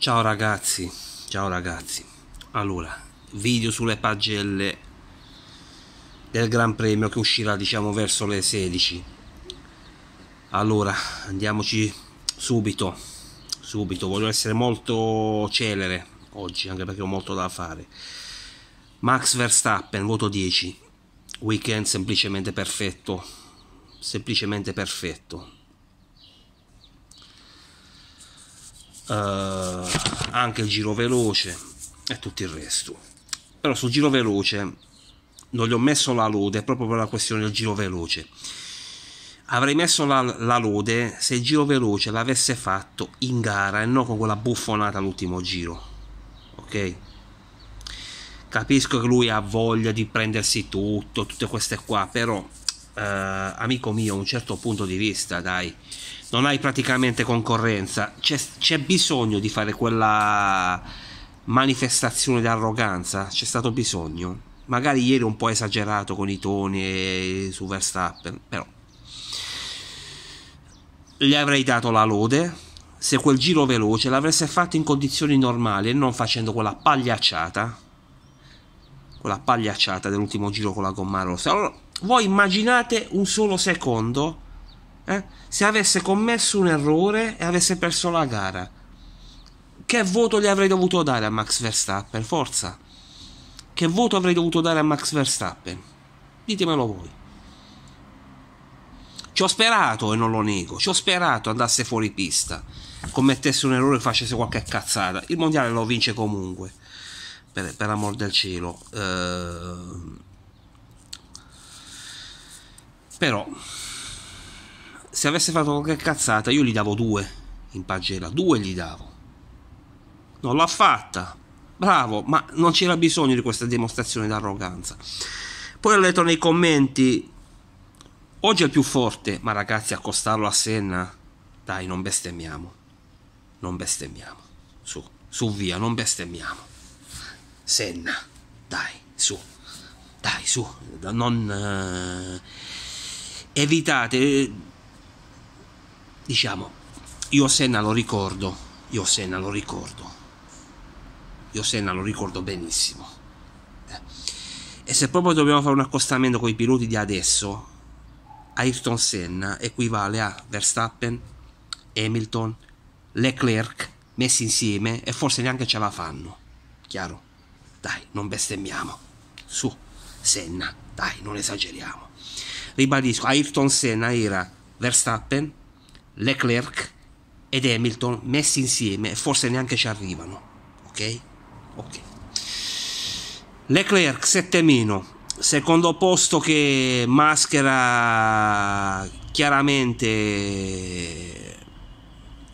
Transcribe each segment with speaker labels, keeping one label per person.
Speaker 1: Ciao ragazzi, ciao ragazzi. Allora, video sulle pagelle del Gran Premio che uscirà diciamo verso le 16. Allora, andiamoci subito, subito, voglio essere molto celere oggi anche perché ho molto da fare. Max Verstappen, voto 10. Weekend semplicemente perfetto, semplicemente perfetto eh, anche il giro veloce e tutto il resto però sul giro veloce non gli ho messo la lode proprio per la questione del giro veloce avrei messo la, la lode se il giro veloce l'avesse fatto in gara e non con quella buffonata all'ultimo giro ok capisco che lui ha voglia di prendersi tutto tutte queste qua però eh, amico mio, un certo punto di vista, dai, non hai praticamente concorrenza, c'è, c'è bisogno di fare quella manifestazione d'arroganza? C'è stato bisogno? Magari ieri un po' esagerato con i toni e su Verstappen, però gli avrei dato la lode se quel giro veloce l'avesse fatto in condizioni normali e non facendo quella pagliacciata quella pagliacciata dell'ultimo giro con la gomma rossa allora voi immaginate un solo secondo eh, se avesse commesso un errore e avesse perso la gara. Che voto gli avrei dovuto dare a Max Verstappen? Forza. Che voto avrei dovuto dare a Max Verstappen? Ditemelo voi. Ci ho sperato, e non lo nego, ci ho sperato andasse fuori pista, commettesse un errore e facesse qualche cazzata. Il mondiale lo vince comunque, per, per amor del cielo. Ehm però, se avesse fatto qualche cazzata, io gli davo due in pagella, due gli davo. Non l'ha fatta, bravo, ma non c'era bisogno di questa dimostrazione d'arroganza. Poi ho letto nei commenti, oggi è il più forte, ma ragazzi, accostarlo a Senna, dai, non bestemmiamo, non bestemmiamo, su, su via, non bestemmiamo. Senna, dai, su, dai, su, non... Eh evitate, eh, diciamo, io Senna lo ricordo, io Senna lo ricordo, io Senna lo ricordo benissimo. Eh. E se proprio dobbiamo fare un accostamento con i piloti di adesso, Ayrton Senna equivale a Verstappen, Hamilton, Leclerc messi insieme e forse neanche ce la fanno. Chiaro? Dai, non bestemmiamo. Su, Senna, dai, non esageriamo ribadisco, Ayrton Senna era Verstappen, Leclerc ed Hamilton messi insieme, forse neanche ci arrivano, ok? Ok. Leclerc 7 meno, secondo posto che maschera chiaramente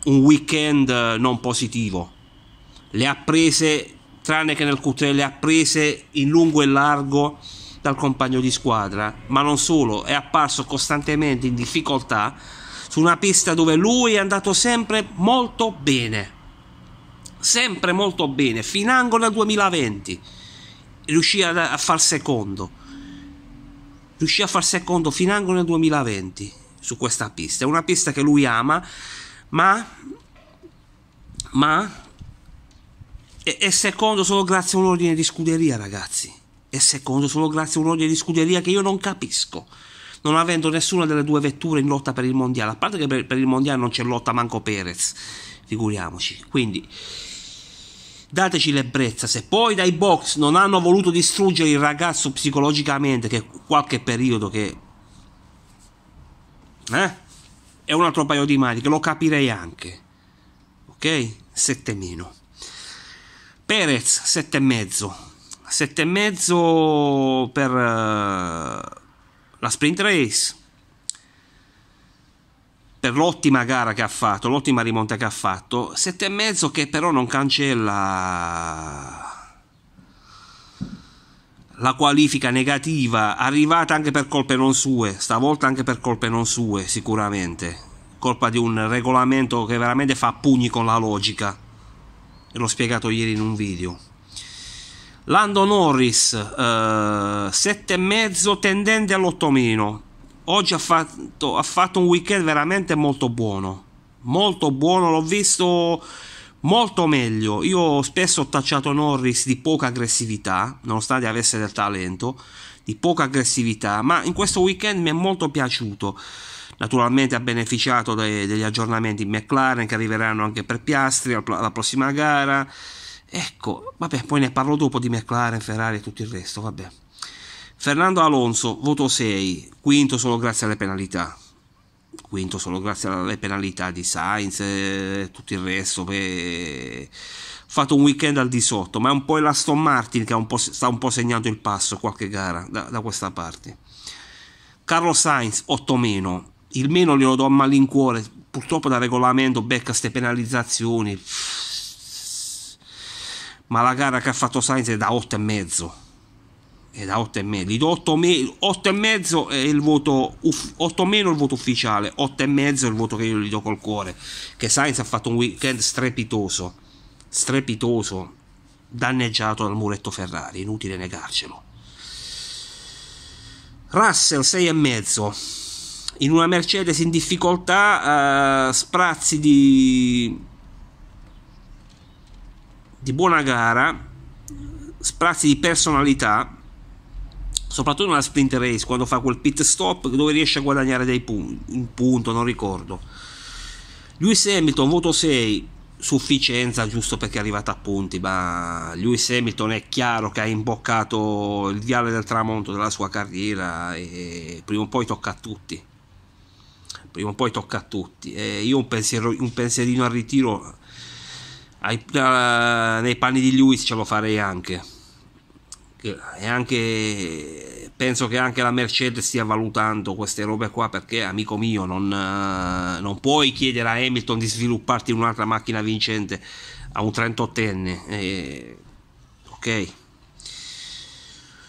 Speaker 1: un weekend non positivo. Le ha prese, tranne che nel Q3, le ha prese in lungo e largo dal compagno di squadra, ma non solo, è apparso costantemente in difficoltà su una pista dove lui è andato sempre molto bene, sempre molto bene, financo nel 2020, riuscì a, far secondo, riuscì a far secondo financo nel 2020 su questa pista, è una pista che lui ama, ma, ma è secondo solo grazie a un ordine di scuderia ragazzi e secondo solo grazie a un'odia di scuderia che io non capisco. Non avendo nessuna delle due vetture in lotta per il mondiale, a parte che per, per il mondiale non c'è lotta manco Perez, figuriamoci. Quindi dateci l'ebbrezza. Se poi dai box non hanno voluto distruggere il ragazzo psicologicamente, che qualche periodo che eh? È un altro paio di maniche, lo capirei anche. Ok? 7 meno. Perez, 7,5 e mezzo per eh, la sprint race per l'ottima gara che ha fatto, l'ottima rimonta che ha fatto, e mezzo che però non cancella la qualifica negativa arrivata anche per colpe non sue, stavolta anche per colpe non sue sicuramente, colpa di un regolamento che veramente fa pugni con la logica, e l'ho spiegato ieri in un video. Lando Norris, eh, mezzo tendente all'ottomino. Oggi ha fatto, ha fatto un weekend veramente molto buono. Molto buono, l'ho visto molto meglio. Io spesso ho tacciato Norris di poca aggressività, nonostante avesse del talento, di poca aggressività, ma in questo weekend mi è molto piaciuto. Naturalmente ha beneficiato dei, degli aggiornamenti in McLaren che arriveranno anche per Piastri alla prossima gara. Ecco, vabbè, poi ne parlo dopo di McLaren, Ferrari e tutto il resto, vabbè. Fernando Alonso, voto 6, quinto solo grazie alle penalità. Quinto solo grazie alle penalità di Sainz e tutto il resto. Beh, fatto un weekend al di sotto, ma è un po' l'Aston Martin che un sta un po' segnando il passo qualche gara da, da questa parte. Carlo Sainz, 8 meno. Il meno glielo do a malincuore, purtroppo da regolamento becca queste penalizzazioni ma la gara che ha fatto Sainz è da 8,5 è da 8,5 gli do 8,5 è il voto 8 meno il voto ufficiale 8,5 è il voto che io gli do col cuore che Sainz ha fatto un weekend strepitoso strepitoso danneggiato dal muretto Ferrari inutile negarcelo Russell 6,5 in una Mercedes in difficoltà eh, sprazzi di di buona gara, sprazzi di personalità, soprattutto nella sprint race, quando fa quel pit stop dove riesce a guadagnare dei punti, un punto, non ricordo. Lewis Hamilton, voto 6, sufficienza giusto perché è arrivato a punti, ma Lewis Hamilton è chiaro che ha imboccato il viale del tramonto della sua carriera e prima o poi tocca a tutti. Prima o poi tocca a tutti. E io un, pensiero, un pensierino al ritiro ai, uh, nei panni di Lewis ce lo farei anche. E anche penso che anche la Mercedes stia valutando queste robe qua perché amico mio non, uh, non puoi chiedere a Hamilton di svilupparti in un'altra macchina vincente a un 38enne e, eh, ok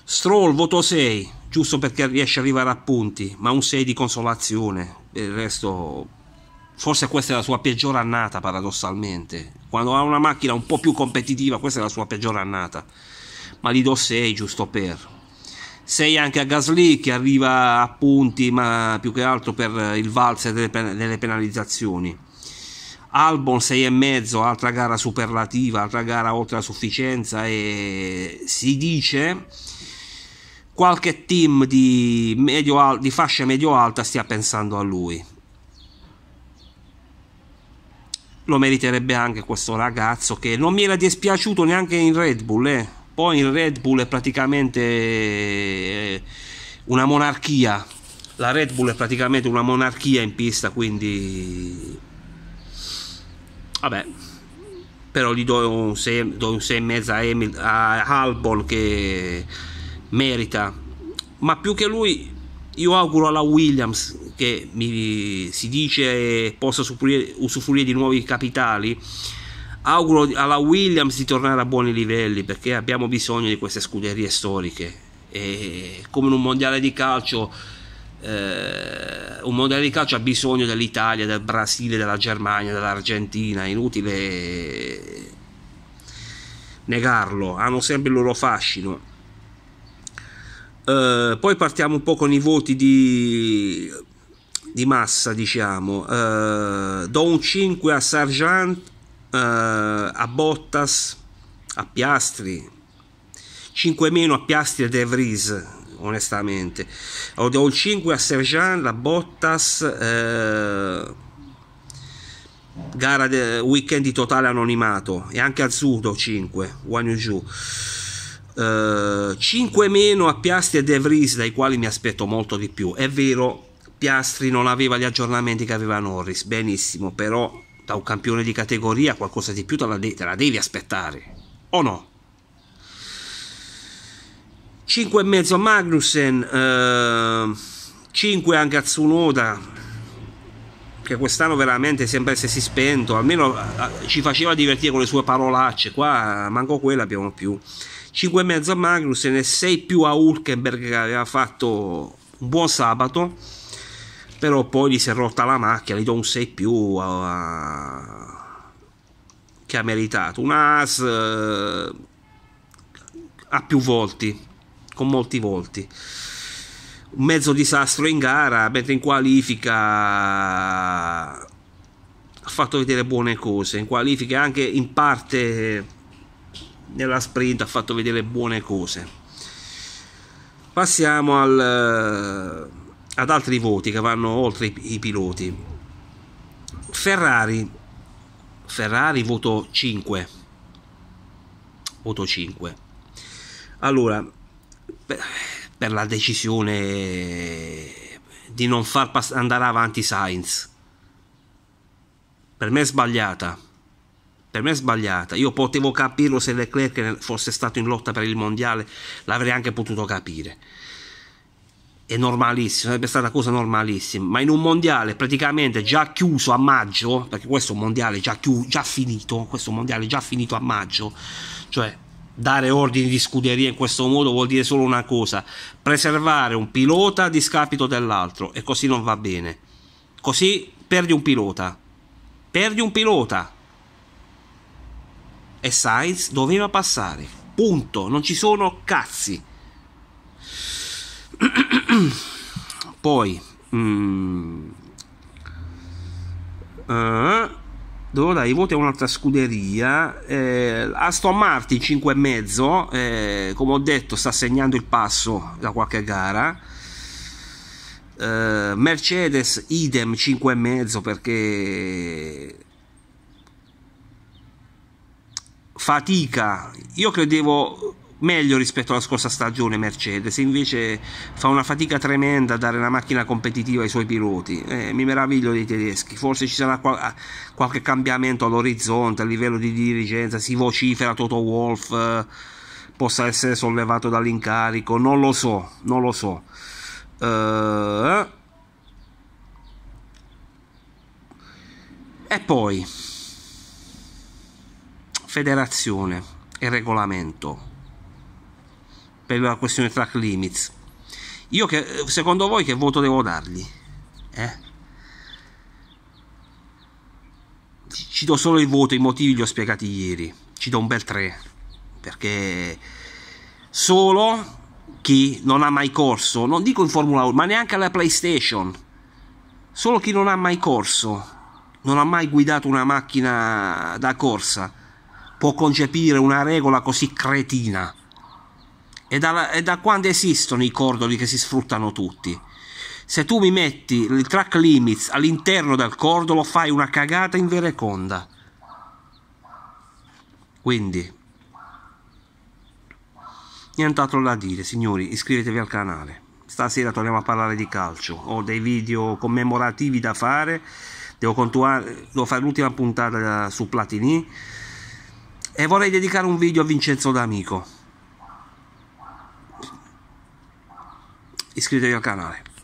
Speaker 1: Stroll voto 6 giusto perché riesce ad arrivare a punti ma un 6 di consolazione per il resto forse questa è la sua peggior annata paradossalmente quando ha una macchina un po' più competitiva, questa è la sua peggiore annata, ma gli do 6 giusto per. 6 anche a Gasly che arriva a punti, ma più che altro per il valzer delle, pen- delle penalizzazioni. Albon 6,5, altra gara superlativa, altra gara oltre la sufficienza e si dice qualche team di, medio, di fascia medio-alta stia pensando a lui lo meriterebbe anche questo ragazzo che non mi era dispiaciuto neanche in Red Bull eh. poi in Red Bull è praticamente eh, una monarchia la Red Bull è praticamente una monarchia in pista quindi vabbè però gli do un e mezzo a Albon che merita ma più che lui io auguro alla Williams, che mi, si dice possa usufruire, di nuovi capitali, auguro alla Williams di tornare a buoni livelli perché abbiamo bisogno di queste scuderie storiche. E come in un mondiale di calcio, eh, un mondiale di calcio ha bisogno dell'Italia, del Brasile, della Germania, dell'Argentina. È inutile negarlo, hanno sempre il loro fascino. Eh, poi partiamo un po' con i voti di, di massa, diciamo. Eh, do un 5 a Sargent, eh, a Bottas, a Piastri. 5 meno a Piastri e De Vries, onestamente. Allora, do un 5 a Sergent, a Bottas eh, gara de, weekend di totale anonimato e anche a Zudo 5 Wanyu Ju 5 eh, meno a Piastri e De Vries, dai quali mi aspetto molto di più. È vero, Piastri non aveva gli aggiornamenti che aveva Norris, benissimo, però da un campione di categoria qualcosa di più te la, de te la devi aspettare, o no? 5,5 a Magnussen, uh, eh, 5 anche a Tsunoda, che quest'anno veramente sembra essersi spento, almeno ci faceva divertire con le sue parolacce, qua manco quella abbiamo più. 5,5 a Magnus e ne 6 più a Hulkenberg che aveva fatto un buon sabato, però poi gli si è rotta la macchina, gli do un 6 più a, che ha meritato. Un As eh, a più volti, con molti volti un mezzo disastro in gara, mentre in qualifica ha fatto vedere buone cose, in qualifica anche in parte nella sprint ha fatto vedere buone cose. Passiamo al, eh, ad altri voti che vanno oltre i, i piloti. Ferrari, Ferrari voto 5. Voto 5. Allora, beh, per la decisione di non far pass- andare avanti Sainz. Per me è sbagliata. Per me è sbagliata. Io potevo capirlo se Leclerc fosse stato in lotta per il mondiale, l'avrei anche potuto capire. È normalissimo, sarebbe stata una cosa normalissima. Ma in un mondiale praticamente già chiuso a maggio, perché questo mondiale già, chiu- già finito, questo mondiale già finito a maggio, cioè dare ordini di scuderia in questo modo vuol dire solo una cosa, preservare un pilota a discapito dell'altro e così non va bene. Così perdi un pilota. Perdi un pilota. E Sainz doveva passare. Punto, non ci sono cazzi. Poi mm, uh, dovevo dare i voti a un'altra scuderia. Eh, Aston Martin 5,5, eh, come ho detto, sta segnando il passo da qualche gara. Eh, Mercedes idem 5,5 perché fatica. Io credevo meglio rispetto alla scorsa stagione Mercedes, invece fa una fatica tremenda a dare una macchina competitiva ai suoi piloti, eh, mi meraviglio dei tedeschi, forse ci sarà qual- ah, qualche cambiamento all'orizzonte, a livello di dirigenza, si vocifera Toto Wolf, eh, possa essere sollevato dall'incarico, non lo so, non lo so. Uh, e poi federazione e regolamento per la questione track limits. Io che, secondo voi che voto devo dargli? Eh? Ci do solo il voto, i motivi li ho spiegati ieri. Ci do un bel 3 perché solo chi non ha mai corso, non dico in Formula 1, ma neanche alla PlayStation, solo chi non ha mai corso, non ha mai guidato una macchina da corsa, può concepire una regola così cretina. È da, è da quando esistono i cordoli che si sfruttano tutti. Se tu mi metti il track limits all'interno del cordolo, fai una cagata in vereconda. Quindi, nient'altro da dire, signori. Iscrivetevi al canale. Stasera torniamo a parlare di calcio. Ho dei video commemorativi da fare. Devo, devo fare l'ultima puntata eh, su Platini. E vorrei dedicare un video a Vincenzo D'Amico iscrivetevi al canale.